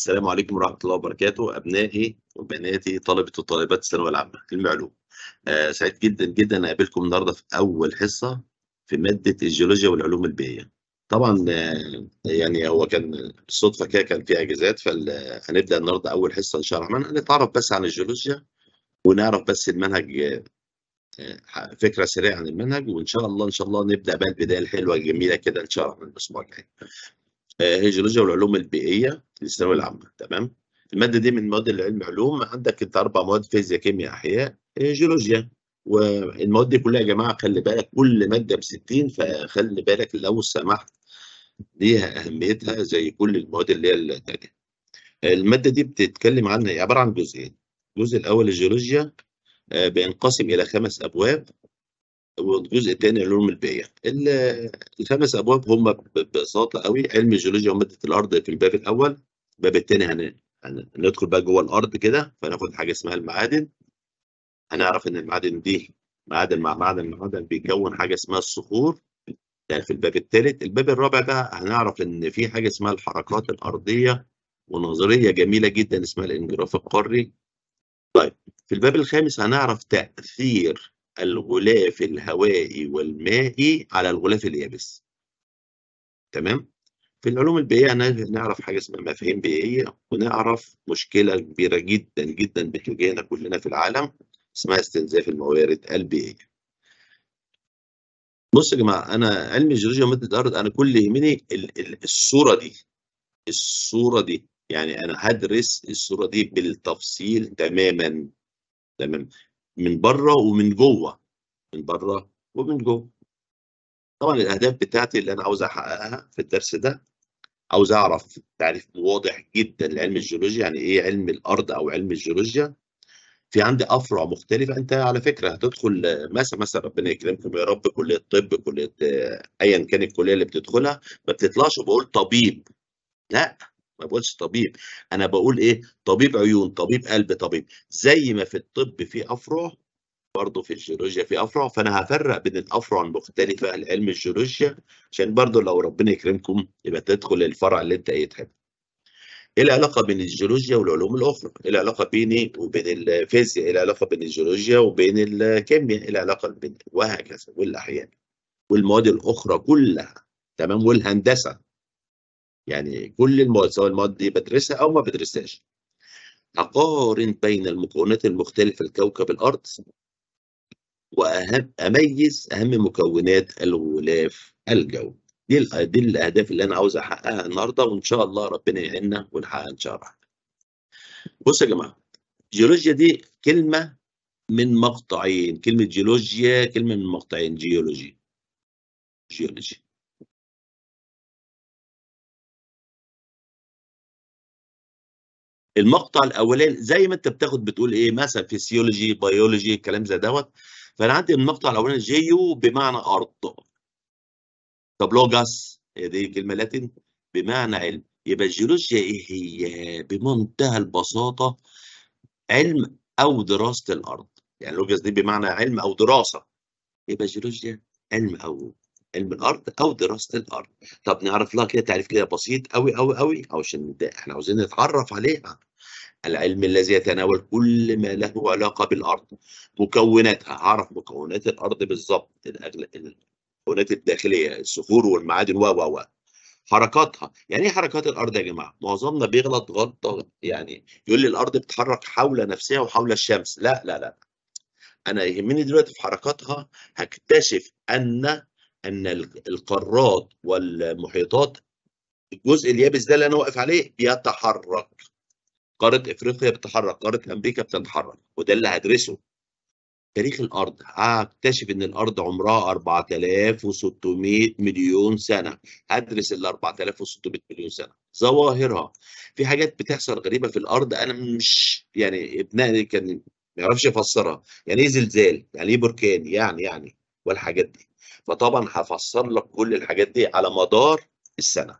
السلام عليكم ورحمة الله وبركاته أبنائي وبناتي طلبة وطالبات الثانوية العامة علم علوم. آه سعيد جدا جدا أقابلكم النهاردة في أول حصة في مادة الجيولوجيا والعلوم البيئية. طبعا آه، يعني هو كان بالصدفة كده كان في إجازات فهنبدأ النهاردة أول حصة إن شاء الله الرحمن نتعرف بس عن الجيولوجيا ونعرف بس المنهج آه، آه، فكرة سريعة عن المنهج وإن شاء الله إن شاء الله نبدأ بقى البداية الحلوة الجميلة كده إن شاء الله الأسبوع الجاي. هي الجيولوجيا والعلوم البيئية للثانويه العامه تمام الماده دي من مواد العلم علوم عندك انت اربع مواد فيزياء كيمياء احياء آه، جيولوجيا والمواد دي كلها يا جماعه خلي بالك كل ماده ب 60 فخلي بالك لو سمحت ليها اهميتها زي كل المواد اللي هي الثانيه الماده دي بتتكلم عنها هي إيه؟ عباره عن جزئين الجزء الاول الجيولوجيا آه، بينقسم الى خمس ابواب والجزء الثاني علوم البيئه الخمس ابواب هم ببساطه قوي علم الجيولوجيا وماده الارض في الباب الاول الباب التاني هن... هندخل بقى جوه الارض كده فناخد حاجه اسمها المعادن هنعرف ان المعادن دي معادن مع معدن معدن بيكون حاجه اسمها الصخور ده في الباب الثالث الباب الرابع بقى هنعرف ان في حاجه اسمها الحركات الارضيه ونظريه جميله جدا اسمها الانجراف القاري طيب في الباب الخامس هنعرف تاثير الغلاف الهوائي والمائي على الغلاف اليابس تمام في العلوم البيئية نعرف حاجة اسمها مفاهيم بيئية ونعرف مشكلة كبيرة جدا جدا بتواجهنا كلنا في العالم اسمها استنزاف الموارد البيئية. بص يا جماعة أنا علم الجيولوجيا ومادة الأرض أنا كل يهمني الصورة دي الصورة دي يعني أنا هدرس الصورة دي بالتفصيل تماما تمام من بره ومن جوه من بره ومن جوه. طبعا الأهداف بتاعتي اللي أنا عاوز أحققها في الدرس ده عاوز اعرف تعريف واضح جدا لعلم الجيولوجيا يعني ايه علم الارض او علم الجيولوجيا في عندي افرع مختلفه انت على فكره هتدخل مثلا مثلا ربنا يكرمكم يا رب كليه طب كليه ايا كان الكليه اللي بتدخلها ما بتطلعش وبقول طبيب لا ما بقولش طبيب انا بقول ايه طبيب عيون طبيب قلب طبيب زي ما في الطب في افرع برضه في الجيولوجيا في افرع فانا هفرق بين الافرع المختلفه لعلم الجيولوجيا عشان برضه لو ربنا يكرمكم يبقى تدخل الفرع اللي انت ايه تحبه. ايه العلاقه بين الجيولوجيا والعلوم الاخرى؟ ايه العلاقه بيني وبين الفيزياء؟ ايه العلاقه بين الجيولوجيا وبين الكيمياء؟ ايه العلاقه بين وهكذا والاحياء والمواد الاخرى كلها تمام والهندسه يعني كل المواد سواء المواد دي بدرسها او ما بدرسهاش. أقارن بين المكونات المختلفة لكوكب الأرض واميز اهم مكونات الغلاف الجوي دي دي الاهداف اللي انا عاوز احققها النهارده وان شاء الله ربنا يعيننا ونحققها ان شاء الله بصوا يا جماعه جيولوجيا دي كلمه من مقطعين كلمه جيولوجيا كلمه من مقطعين جيولوجي جيولوجي المقطع الاولاني زي ما انت بتاخد بتقول ايه مثلا فيسيولوجي بيولوجي الكلام زي دوت فانا عندي المقطع الاولاني جيو بمعنى ارض طب لوجاس هي دي كلمه لاتن بمعنى علم يبقى الجيولوجيا ايه هي بمنتهى البساطه علم او دراسه الارض يعني لوجاس دي بمعنى علم او دراسه يبقى الجيولوجيا علم او علم الارض او دراسه الارض طب نعرف لها كده تعريف كده بسيط قوي قوي قوي عشان احنا عاوزين نتعرف عليها العلم الذي يتناول كل ما له علاقه بالارض مكوناتها اعرف مكونات الارض بالظبط المكونات الداخليه الصخور والمعادن و و حركاتها يعني ايه حركات الارض يا جماعه معظمنا بيغلط غلطه يعني يقول لي الارض بتتحرك حول نفسها وحول الشمس لا لا لا انا يهمني دلوقتي في حركاتها هكتشف ان ان القارات والمحيطات الجزء اليابس ده اللي انا واقف عليه بيتحرك قاره افريقيا بتتحرك قاره امريكا بتتحرك وده اللي هدرسه تاريخ الارض هكتشف ان الارض عمرها 4600 مليون سنه هدرس ال 4600 مليون سنه ظواهرها في حاجات بتحصل غريبه في الارض انا مش يعني ابنائي كان ما يعرفش يفسرها يعني ايه زلزال يعني ايه بركان يعني يعني والحاجات دي فطبعا هفسر لك كل الحاجات دي على مدار السنه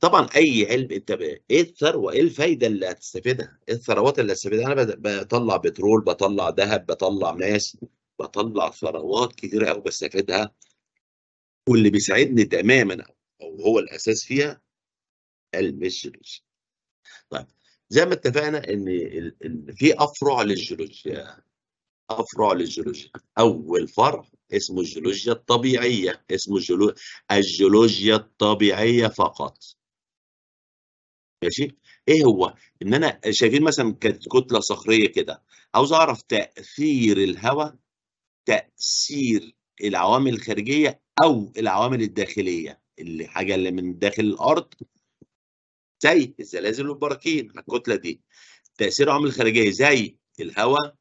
طبعا اي علم انت ايه الثروه ايه الفايده اللي هتستفيدها ايه الثروات اللي هتستفيدها انا بطلع بترول بطلع ذهب بطلع ناس بطلع ثروات كتيره قوي بستفيدها واللي بيساعدني تماما او هو الاساس فيها علم الجيولوجيا طيب زي ما اتفقنا ان في افرع للجيولوجيا افرع للجيولوجيا أول فرع اسمه الجيولوجيا الطبيعية اسمه الجيولو... الجيولوجيا الطبيعية فقط ماشي ايه هو ان انا شايفين مثلا كانت كتله صخريه كده عاوز اعرف تاثير الهواء تاثير العوامل الخارجيه او العوامل الداخليه اللي حاجه اللي من داخل الارض زي الزلازل والبراكين على الكتله دي تاثير العوامل الخارجيه زي الهواء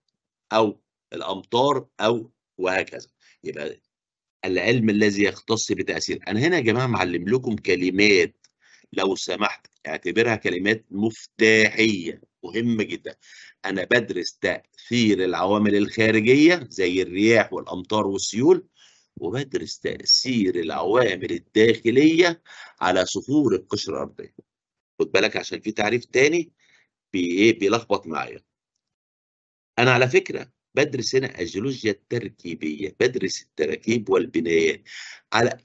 او الامطار او وهكذا يبقى العلم الذي يختص بتاثير انا هنا يا جماعه معلم لكم كلمات لو سمحت اعتبرها كلمات مفتاحيه مهمه جدا انا بدرس تاثير العوامل الخارجيه زي الرياح والامطار والسيول وبدرس تاثير العوامل الداخليه على صخور القشره الارضيه خد بالك عشان في تعريف تاني بي ايه بيلخبط معايا انا على فكره بدرس هنا الجيولوجيا التركيبيه بدرس التراكيب والبنايات على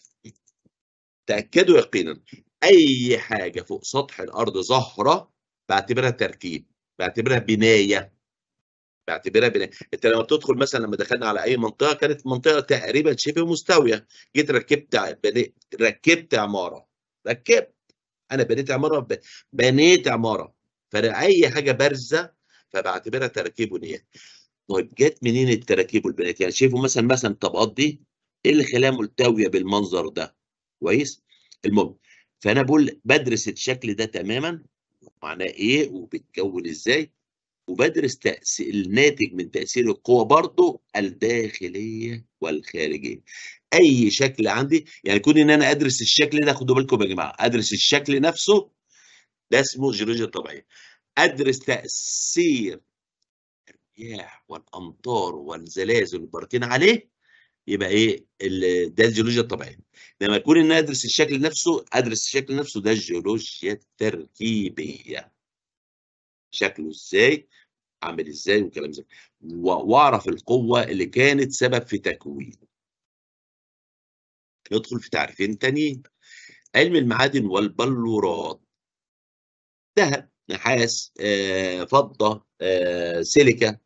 تاكدوا يقينا اي حاجه فوق سطح الارض ظاهره بعتبرها تركيب بعتبرها بنايه بعتبرها بنايه انت لما بتدخل مثلا لما دخلنا على اي منطقه كانت منطقه تقريبا شبه مستويه جيت ركبت ركبت عماره ركبت انا بنيت عماره بنيت عماره فانا اي حاجه بارزه فبعتبرها تركيب ونيات طيب جت منين التراكيب والبنات يعني شايفوا مثلا مثلا الطبقات دي ايه اللي خلاها ملتويه بالمنظر ده كويس المهم فانا بقول بدرس الشكل ده تماما معناه ايه وبتكون ازاي وبدرس تأثير الناتج من تأثير القوى برضه الداخلية والخارجية. أي شكل عندي يعني كون إن أنا أدرس الشكل ده خدوا بالكم يا جماعة أدرس الشكل نفسه ده اسمه جيولوجيا طبيعية. أدرس تأثير الرياح والامطار والزلازل والبراكين عليه يبقى ايه ده الجيولوجيا الطبيعيه لما اكون ان ادرس الشكل نفسه ادرس الشكل نفسه ده الجيولوجيا التركيبيه شكله ازاي عامل ازاي والكلام زي واعرف القوه اللي كانت سبب في تكوينه ندخل في تعريفين تانيين علم المعادن والبلورات ذهب نحاس آه، فضه آه، سيليكا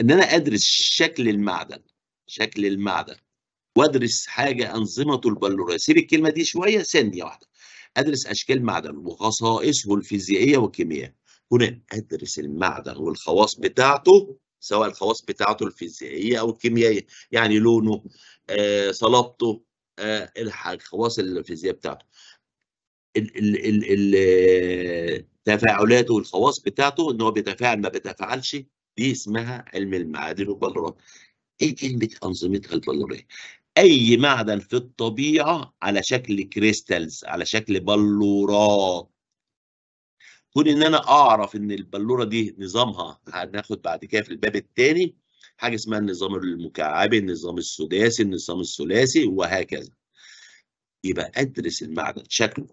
ان انا ادرس شكل المعدن شكل المعدن وادرس حاجه انظمته البلوريه سيب الكلمه دي شويه ثانيه واحده ادرس اشكال معدن وخصائصه الفيزيائيه والكيميائيه هنا ادرس المعدن والخواص بتاعته سواء الخواص بتاعته الفيزيائيه او الكيميائيه يعني لونه آه صلابته آه الخواص الفيزيائيه بتاعته ال ال ال ال تفاعلاته والخواص بتاعته ان هو بيتفاعل ما بيتفاعلش دي اسمها علم المعادن والبلورات ايه كلمه انظمتها البلوريه اي معدن في الطبيعه على شكل كريستالز على شكل بلورات كون ان انا اعرف ان البلوره دي نظامها هناخد بعد كده في الباب الثاني حاجه اسمها النظام المكعبي النظام السداسي النظام الثلاثي وهكذا يبقى ادرس المعدن شكله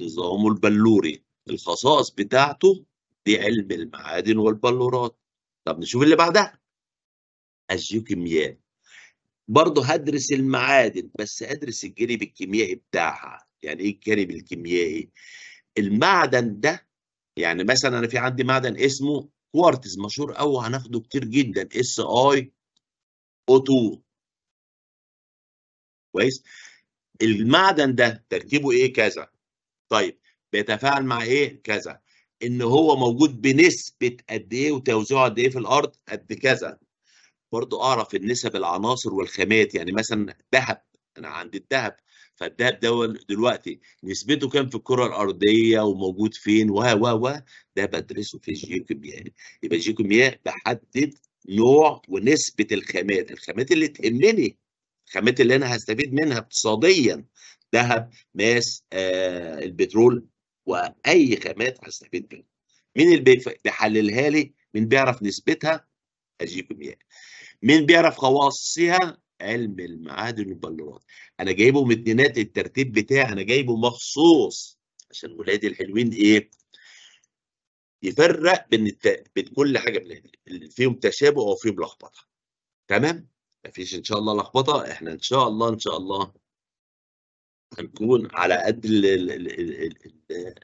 نظامه البلوري الخصائص بتاعته دي علم المعادن والبلورات طب نشوف اللي بعدها الجيوكيمياء برضه هدرس المعادن بس ادرس الجانب الكيميائي بتاعها يعني ايه الجانب الكيميائي المعدن ده يعني مثلا انا في عندي معدن اسمه كوارتز مشهور قوي هناخده كتير جدا اس اي او 2 كويس المعدن ده تركيبه ايه كذا طيب بيتفاعل مع ايه كذا ان هو موجود بنسبه قد ايه وتوزيعه قد ايه في الارض قد كذا برضو اعرف النسب العناصر والخامات يعني مثلا ذهب انا عندي الذهب فالذهب ده دلوقتي نسبته كام في الكره الارضيه وموجود فين و و و ده بدرسه في الجيوكيمياء يبقى الجيوكيمياء بحدد نوع ونسبه الخامات الخامات اللي تهمني الخامات اللي انا هستفيد منها اقتصاديا ذهب ماس آه البترول واي خامات هستفيد منها مين اللي بيحللها لي مين بيعرف نسبتها اجيب مياه مين بيعرف خواصها علم المعادن والبلورات انا من اتنينات الترتيب بتاعي انا جايبه مخصوص عشان ولادي الحلوين ايه يفرق بين الت... بين كل حاجه من اللي فيهم تشابه او فيهم لخبطه تمام مفيش ان شاء الله لخبطه احنا ان شاء الله ان شاء الله هنكون على قد ال ال ال ال ال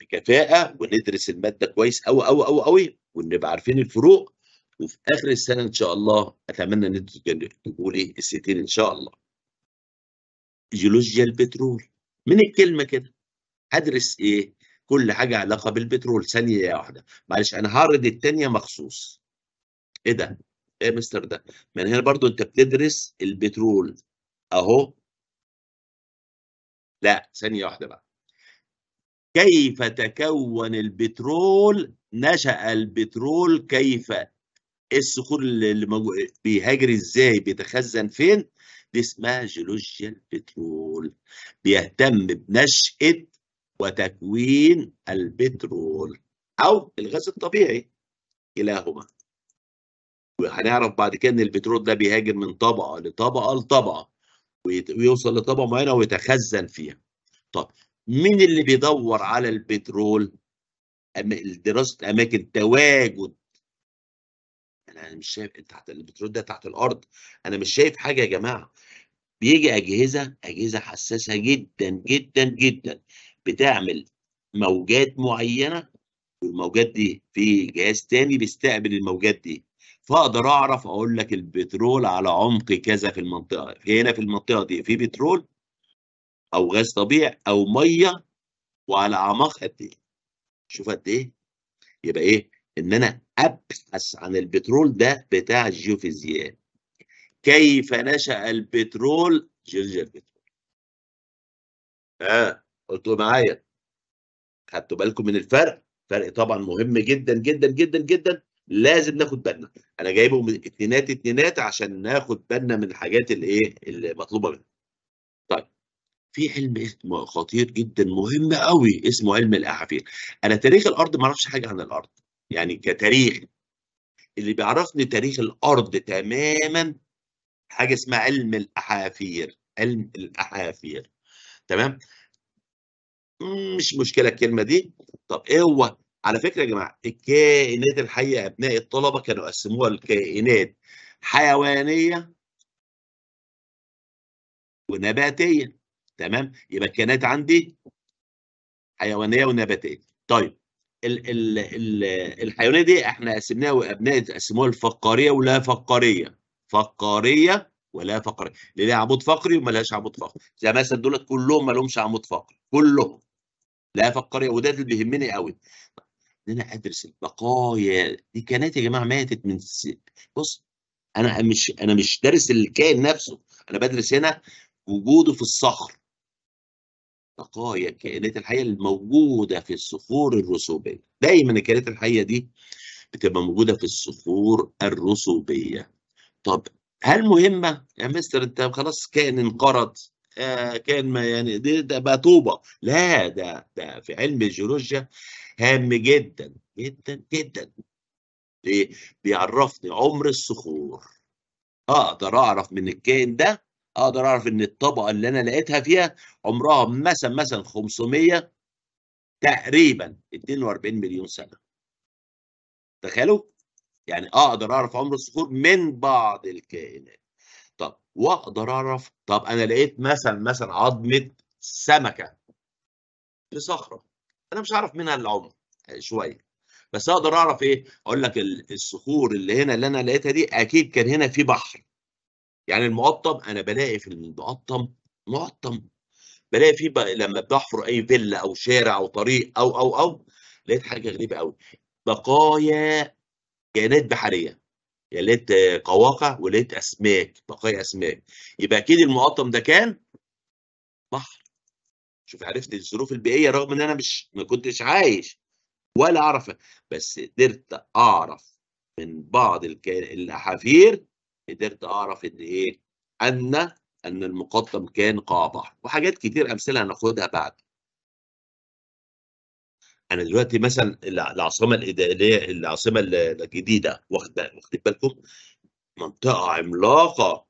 بكفاءه وندرس الماده كويس أو أو أو أوي ونبقى عارفين الفروق وفي اخر السنه ان شاء الله اتمنى ان انتوا تجيبوا الستين ان شاء الله. جيولوجيا البترول من الكلمه كده هدرس ايه؟ كل حاجه علاقه بالبترول ثانيه واحده معلش انا هعرض الثانيه مخصوص. ايه ده؟ ايه يا مستر ده؟ ما هنا برضو انت بتدرس البترول اهو لا ثانية واحدة بقى كيف تكون البترول نشأ البترول كيف الصخور اللي مجو... بيهاجر ازاي بيتخزن فين دي اسمها جيولوجيا البترول بيهتم بنشأة وتكوين البترول أو الغاز الطبيعي كلاهما وهنعرف بعد كده ان البترول ده بيهاجر من طبقة لطبقة لطبقة ويوصل لطبقه معينه ويتخزن فيها طب مين اللي بيدور على البترول دراسه اماكن تواجد انا مش شايف تحت البترول ده تحت الارض انا مش شايف حاجه يا جماعه بيجي اجهزه اجهزه حساسه جدا جدا جدا بتعمل موجات معينه والموجات دي في جهاز تاني بيستقبل الموجات دي فاقدر اعرف اقول لك البترول على عمق كذا في المنطقه هنا في المنطقه دي في بترول او غاز طبيعي او ميه وعلى اعماق قد ايه شوف قد ايه يبقى ايه ان انا ابحث عن البترول ده بتاع الجيوفيزياء كيف نشا البترول جيولوجيا البترول اه قلتوا معايا خدتوا بالكم من الفرق فرق طبعا مهم جدا جدا جدا جدا لازم ناخد بالنا انا جايبه من اتنينات اتنينات عشان ناخد بالنا من الحاجات اللي ايه اللي مطلوبه منها طيب في علم اسمه خطير جدا مهم قوي اسمه علم الاحافير انا تاريخ الارض ما اعرفش حاجه عن الارض يعني كتاريخ اللي بيعرفني تاريخ الارض تماما حاجه اسمها علم الاحافير علم الاحافير تمام مش مشكله الكلمه دي طب ايه هو على فكره يا جماعه الكائنات الحيه ابناء الطلبه كانوا قسموها لكائنات حيوانيه ونباتيه تمام يبقى الكائنات عندي حيوانيه ونباتيه طيب ال ال ال الحيوانيه دي احنا قسمناها وابناء قسموها الفقاريه ولا فقاريه فقاريه ولا فقري اللي ليها عمود فقري وما لهاش عمود فقري زي مثلا دولت كلهم ما لهمش عمود فقري كلهم لا فقريه وده اللي بيهمني قوي إن أنا أدرس البقايا دي كائنات يا جماعة ماتت من س... بص أنا مش أنا مش دارس الكائن نفسه أنا بدرس هنا وجوده في الصخر بقايا الكائنات الحية الموجودة في الصخور الرسوبية دايما الكائنات الحية دي بتبقى موجودة في الصخور الرسوبية طب هل مهمة يا مستر أنت خلاص كائن انقرض آه، كان ما يعني ده, ده بقى طوبه لا ده ده في علم الجيولوجيا هام جدا جدا جدا بيعرفني عمر الصخور اقدر اعرف من الكائن ده اقدر اعرف ان الطبقه اللي انا لقيتها فيها عمرها مثلا مثلا 500 تقريبا 42 مليون سنه تخيلوا يعني اقدر اعرف عمر الصخور من بعض الكائنات واقدر اعرف طب انا لقيت مثلا مثلا عظمه سمكه في صخره انا مش عارف منها العمر آه، شويه بس اقدر اعرف ايه اقول لك الصخور اللي هنا اللي انا لقيتها دي اكيد كان هنا في بحر يعني المقطم انا بلاقي في المقطم مقطم بلاقي فيه ب... لما بحفر اي فيلا او شارع او طريق او او او لقيت حاجه غريبه قوي بقايا كائنات بحريه يا لقيت قواقع ولقيت اسماك بقايا اسماك يبقى اكيد المقطم ده كان بحر شوف عرفت الظروف البيئيه رغم ان انا مش ما كنتش عايش ولا اعرف بس قدرت اعرف من بعض الاحافير قدرت اعرف ان ايه ان ان المقطم كان قاع بحر وحاجات كتير امثله هناخدها بعد انا دلوقتي مثلا العاصمه الاداريه العاصمه الجديده واخد بالكم منطقه عملاقه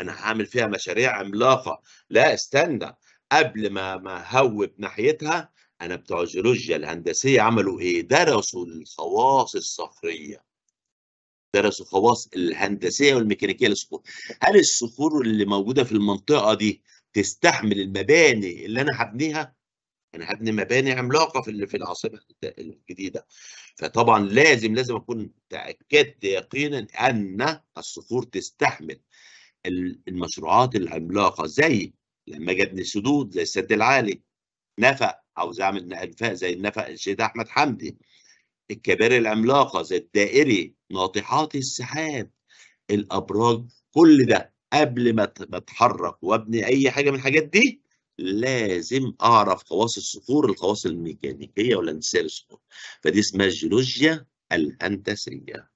انا هعمل فيها مشاريع عملاقه لا استنى قبل ما ما هوب ناحيتها انا بتوع الجيولوجيا الهندسيه عملوا ايه درسوا الخواص الصخريه درسوا الخواص الهندسيه والميكانيكيه للصخور هل الصخور اللي موجوده في المنطقه دي تستحمل المباني اللي انا هبنيها يعني هبني مباني عملاقه في في العاصمه الجديده فطبعا لازم لازم اكون تاكدت يقينا ان الصخور تستحمل المشروعات العملاقه زي لما اجي ابني سدود زي السد العالي نفق عاوز اعمل انفاق زي النفق الشهيد احمد حمدي الكباري العملاقه زي الدائري ناطحات السحاب الابراج كل ده قبل ما اتحرك وابني اي حاجه من الحاجات دي لازم اعرف خواص الصخور الخواص الميكانيكيه والهندسيه للصخور فدي اسمها الجيولوجيا الهندسيه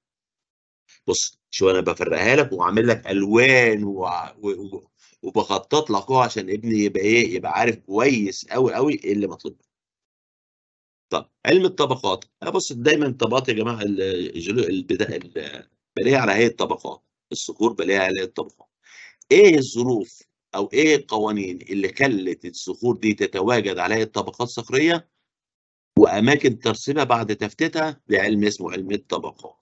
بص شو انا بفرقها لك وعامل لك الوان و... و... وبخطط لك عشان ابني يبقى ايه يبقى عارف كويس قوي قوي ايه اللي مطلوب طب علم الطبقات بص دايما الطبقات يا جماعه الجلو... البدا بلاقيها على هيئه طبقات الصخور بلاقيها على هيئه طبقات ايه الظروف او ايه القوانين اللي خلت الصخور دي تتواجد عليها الطبقات الصخريه واماكن ترسيبها بعد تفتيتها بعلم اسمه علم الطبقات.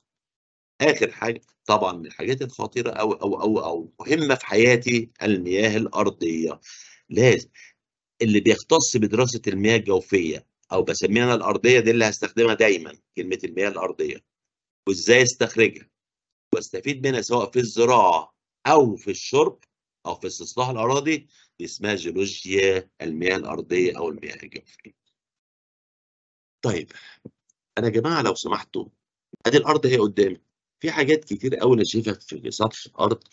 اخر حاجه طبعا من الحاجات الخطيره او او او او مهمه في حياتي المياه الارضيه. لازم اللي بيختص بدراسه المياه الجوفيه او بسميها انا الارضيه دي اللي هستخدمها دايما كلمه المياه الارضيه وازاي استخرجها واستفيد منها سواء في الزراعه او في الشرب او في استصلاح الاراضي دي اسمها جيولوجيا المياه الارضيه او المياه الجوفيه. طيب انا يا جماعه لو سمحتوا ادي الارض اهي قدامي في حاجات كتير قوي انا شايفها في سطح الارض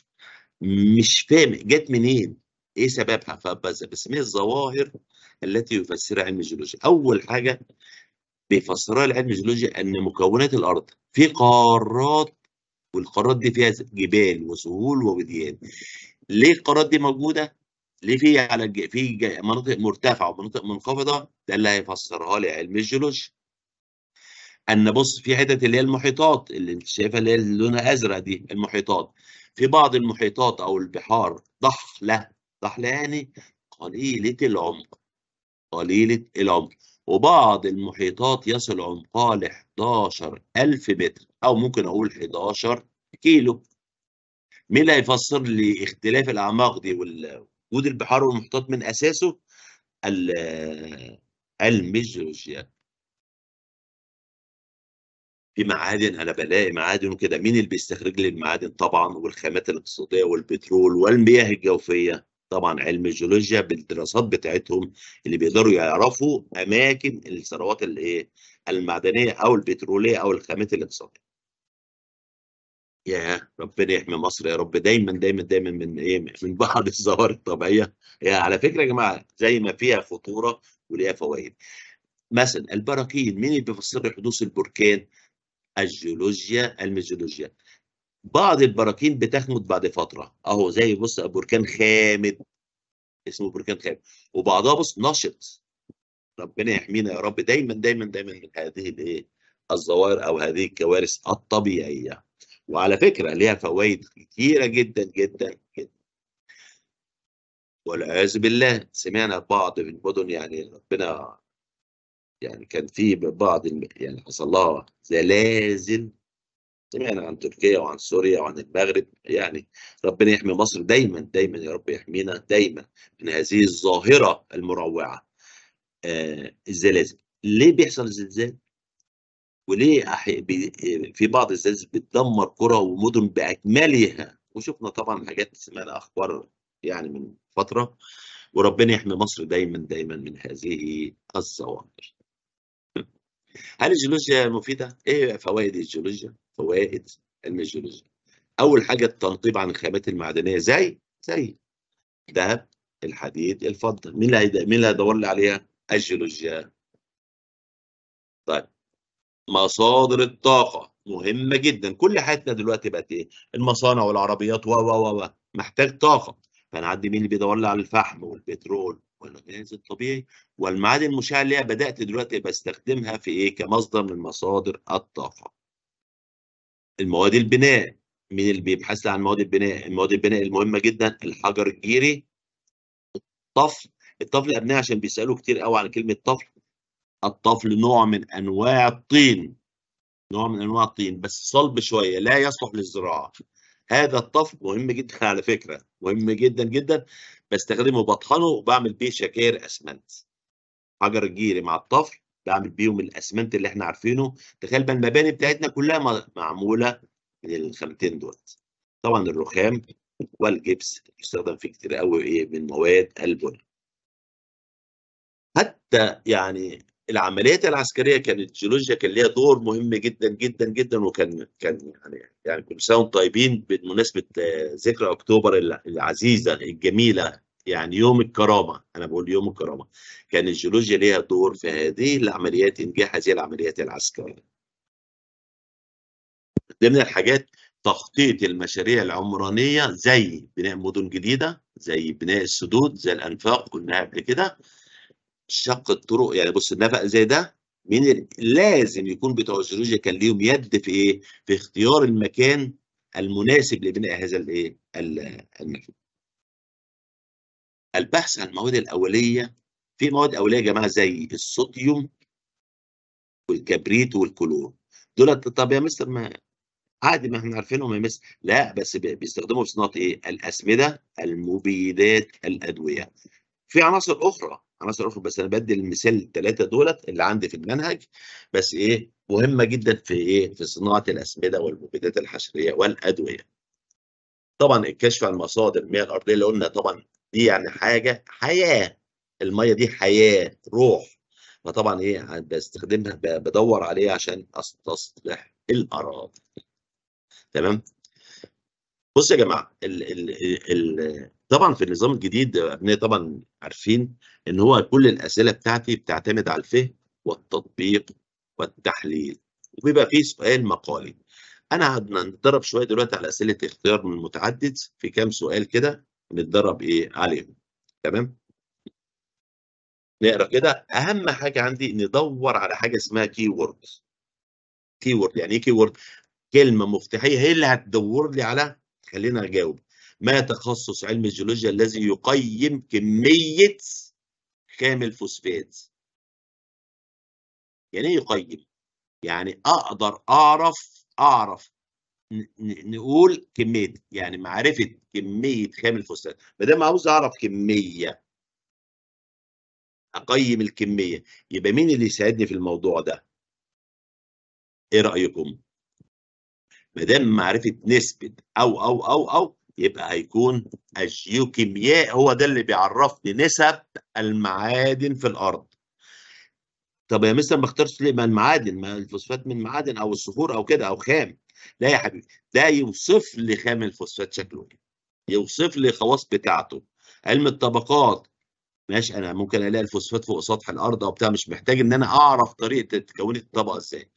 مش فاهم جت منين ايه سببها فبسميها الظواهر التي يفسرها علم الجيولوجيا اول حاجه بيفسرها العلم الجيولوجيا ان مكونات الارض في قارات والقارات دي فيها جبال وسهول ووديان ليه القارات دي موجوده؟ ليه في على في مناطق مرتفعه ومناطق منخفضه؟ ده اللي هيفسرها لي علم الجيولوجيا. ان بص في حتت اللي هي المحيطات اللي انت شايفها اللي هي لونها ازرق دي المحيطات في بعض المحيطات او البحار ضحله ضحله يعني قليله العمق قليله العمق وبعض المحيطات يصل عمقها ل 11000 متر او ممكن اقول 11 كيلو مين اللي هيفسر لي اختلاف الاعماق دي وجود البحار والمحيطات من اساسه علم الجيولوجيا في معادن انا بلاقي معادن وكده مين اللي بيستخرج لي المعادن طبعا والخامات الاقتصاديه والبترول والمياه الجوفيه طبعا علم الجيولوجيا بالدراسات بتاعتهم اللي بيقدروا يعرفوا اماكن الثروات المعدنيه او البتروليه او الخامات الاقتصاديه يا ربنا يحمي مصر يا رب دايما دايما دايما من ايه من بعض الظواهر الطبيعيه يا على فكره يا جماعه زي ما فيها خطوره وليها فوائد مثلا البراكين مين اللي بيفسر حدوث البركان الجيولوجيا الميزولوجيا بعض البراكين بتخمد بعد فتره اهو زي بص بركان خامد اسمه بركان خامد وبعضها بص نشط ربنا يحمينا يا رب دايما دايما دايما من هذه الايه الظواهر او هذه الكوارث الطبيعيه وعلى فكرة ليها فوائد كتيرة جدا جدا جدا والعياذ بالله سمعنا بعض من المدن يعني ربنا يعني كان في بعض يعني حصل لها زلازل سمعنا عن تركيا وعن سوريا وعن المغرب يعني ربنا يحمي مصر دايما دايما يا رب يحمينا دايما من هذه الظاهرة المروعة آه الزلازل ليه بيحصل الزلزال؟ وليه في بعض الزلازل بتدمر قرى ومدن باكملها وشفنا طبعا حاجات سمعنا اخبار يعني من فتره وربنا يحمي مصر دايما دايما من هذه الظواهر. هل الجيولوجيا مفيده؟ ايه فوائد الجيولوجيا؟ فوائد علم الجيولوجيا. اول حاجه التنقيب عن الخامات المعدنيه زي زي الذهب الحديد الفضه مين اللي مين اللي هيدور لي عليها؟ الجيولوجيا. طيب مصادر الطاقة مهمة جدا كل حياتنا دلوقتي بقت ايه؟ المصانع والعربيات و و و محتاج طاقة فانا عندي مين اللي بيدور لي على الفحم والبترول والغاز الطبيعي والمعادن المشعة اللي هي بدأت دلوقتي بستخدمها في ايه؟ كمصدر من مصادر الطاقة. المواد البناء مين اللي بيبحث لي عن مواد البناء؟ المواد البناء المهمة جدا الحجر الجيري الطفل الطفل ابني عشان بيسالوا كتير قوي عن كلمه طفل الطفل نوع من انواع الطين نوع من انواع الطين بس صلب شويه لا يصلح للزراعه هذا الطفل مهم جدا على فكره مهم جدا جدا بستخدمه بطحنه وبعمل بيه شكاير اسمنت حجر الجيري مع الطفل بعمل بيهم الاسمنت اللي احنا عارفينه تخيل بقى المباني بتاعتنا كلها معموله من الخامتين دول طبعا الرخام والجبس يستخدم فيه كتير قوي ايه من مواد البن حتى يعني العمليات العسكريه كانت الجيولوجيا كان ليها دور مهم جدا جدا جدا وكان كان يعني يعني كل سنه وانتم طيبين بمناسبه آه، ذكرى اكتوبر العزيزه الجميله يعني يوم الكرامه انا بقول يوم الكرامه كان الجيولوجيا ليها دور في هذه العمليات انجاح هذه العمليات العسكريه ضمن الحاجات تخطيط المشاريع العمرانيه زي بناء مدن جديده زي بناء السدود زي الانفاق قلناها قبل كده شق الطرق يعني بص النفق زي ده من لازم يكون بتوع الجيولوجيا كان ليهم يد في ايه؟ في اختيار المكان المناسب لبناء هذا الايه؟ المكان. البحث عن المواد الاوليه في مواد اوليه يا جماعه زي الصوديوم والكبريت والكلور دول طب يا مستر ما عادي ما احنا عارفينهم يا مستر لا بس بيستخدموا في صناعه ايه؟ الاسمده المبيدات الادويه. في عناصر اخرى عناصر اخرى بس انا بدي المثال الثلاثه دولت اللي عندي في المنهج بس ايه مهمه جدا في ايه في صناعه الاسمده والمبيدات الحشريه والادويه طبعا الكشف عن مصادر المياه الارضيه اللي قلنا طبعا دي يعني حاجه حياه الميه دي حياه روح فطبعا ايه بستخدمها بدور عليها عشان استصلح الاراضي تمام بص يا جماعه ال ال ال طبعا في النظام الجديد ابنائي طبعا عارفين ان هو كل الاسئله بتاعتي بتعتمد على الفهم والتطبيق والتحليل وبيبقى فيه سؤال مقالي انا هنتدرب شويه دلوقتي على اسئله اختيار من متعدد في كام سؤال كده نتدرب ايه عليهم تمام نقرا كده اهم حاجه عندي ندور على حاجه اسمها كي وورد كي وورد يعني ايه كي وورد كلمه مفتاحيه هي اللي هتدور لي على خلينا اجاوب ما تخصص علم الجيولوجيا الذي يقيم كمية خام الفوسفات يعني ايه يقيم يعني اقدر اعرف اعرف نقول كميه يعني معرفه كميه خام الفوسفات ما دام عاوز اعرف كميه اقيم الكميه يبقى مين اللي يساعدني في الموضوع ده ايه رايكم ما دام معرفه نسبه او او او او يبقى هيكون الجيوكيمياء هو ده اللي بيعرفني نسب المعادن في الارض طب يا مستر ما اخترتش ليه ما المعادن ما الفوسفات من معادن او الصخور او كده او خام لا يا حبيبي ده يوصف لي خام الفوسفات شكله إيه؟ يوصف لي الخواص بتاعته علم الطبقات ماشي انا ممكن الاقي الفوسفات فوق سطح الارض او بتاع مش محتاج ان انا اعرف طريقه تكون الطبقه ازاي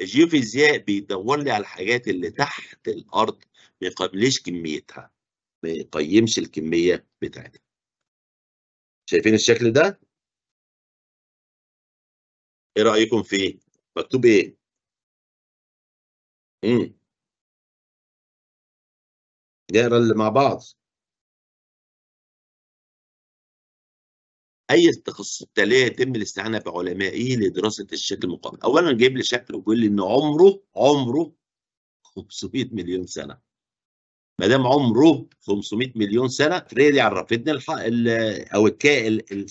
الجيوفيزياء بيدور لي على الحاجات اللي تحت الارض ما يقابليش كميتها ما يقيمش الكميه بتاعتها شايفين الشكل ده ايه رايكم فيه مكتوب ايه امم نقرا اللي مع بعض اي تخصص التالية يتم الاستعانه بعلمائه لدراسه الشكل المقابل اولا جايب لي شكل وبيقول لي ان عمره عمره 500 مليون سنه ما دام عمره 500 مليون سنه فريدي دي عرفتنا الح... ال... او الكائن ال...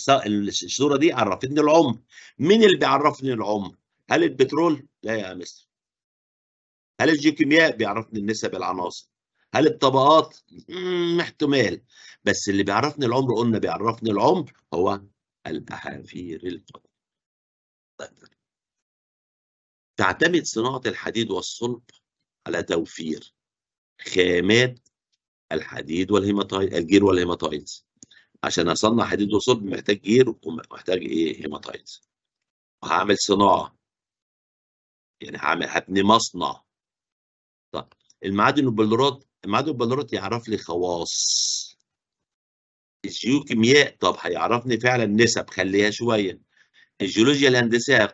الصوره دي عرفتني العمر مين اللي بيعرفني العمر هل البترول لا يا مستر هل الجيوكيمياء بيعرفني النسب العناصر هل الطبقات احتمال بس اللي بيعرفني العمر قلنا بيعرفني العمر هو البحافير تعتمد صناعة الحديد والصلب على توفير خامات الحديد والهيماتايت الجير والهيماتايت عشان اصنع حديد وصلب محتاج جير ومحتاج ايه هيماتايت وهعمل صناعه يعني هعمل هبني مصنع طب المعادن والبلورات المعادن والبلورات يعرف لي خواص الجيوكيمياء طب هيعرفني فعلا نسب خليها شويه الجيولوجيا الهندسيه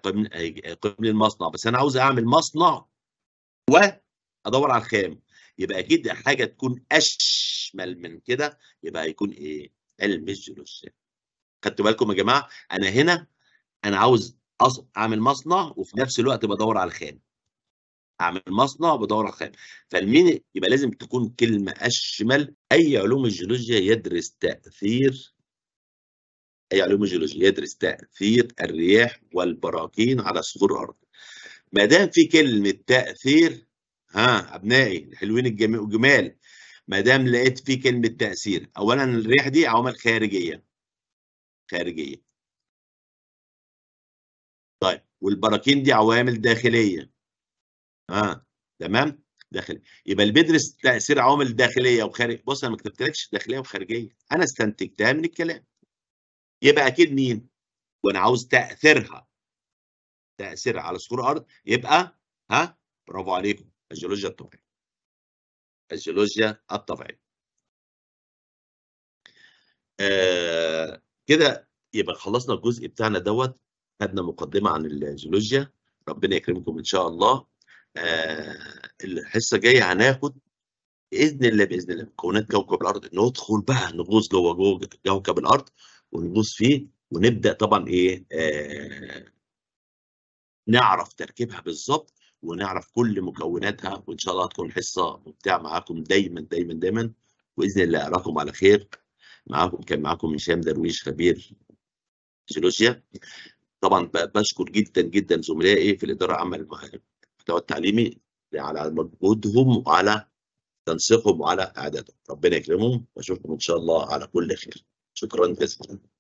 قبل المصنع بس انا عاوز اعمل مصنع وادور على الخام يبقى اكيد حاجه تكون اشمل من كده يبقى هيكون ايه؟ الميزولوسيا خدتوا بالكم يا جماعه انا هنا انا عاوز اعمل مصنع وفي نفس الوقت بدور على الخام اعمل مصنع وبدور على الخام. فالمين يبقى لازم تكون كلمه اشمل اي علوم الجيولوجيا يدرس تاثير اي علوم الجيولوجيا يدرس تاثير الرياح والبراكين على صخور الارض ما دام في كلمه تاثير ها ابنائي الحلوين الجمال ما دام لقيت في كلمه تاثير اولا الريح دي عوامل خارجيه خارجيه طيب والبراكين دي عوامل داخليه اه تمام داخل يبقى اللي بيدرس تاثير عوامل داخليه وخارج بص انا ما كتبتلكش داخليه وخارجيه انا استنتجتها من الكلام يبقى اكيد مين وانا عاوز تاثيرها تاثيرها على سطور الارض يبقى ها برافو عليكم الجيولوجيا الطبيعية الجيولوجيا الطبيعية آه كده يبقى خلصنا الجزء بتاعنا دوت خدنا مقدمة عن الجيولوجيا ربنا يكرمكم إن شاء الله آه الحصة الجاية هناخد باذن الله باذن الله مكونات كوكب الارض ندخل بقى نغوص جوه جوه كوكب الارض ونغوص فيه ونبدا طبعا ايه آه نعرف تركيبها بالظبط ونعرف كل مكوناتها وان شاء الله تكون حصه ممتعه معاكم دايما دايما دايما باذن الله اراكم على خير معاكم كان معاكم هشام درويش خبير جيولوجيا طبعا بشكر جدا جدا زملائي في الاداره العامه للمحتوى التعليمي على مجهودهم وعلى تنسيقهم وعلى اعدادهم ربنا يكرمهم واشوفكم ان شاء الله على كل خير شكرا جزيلا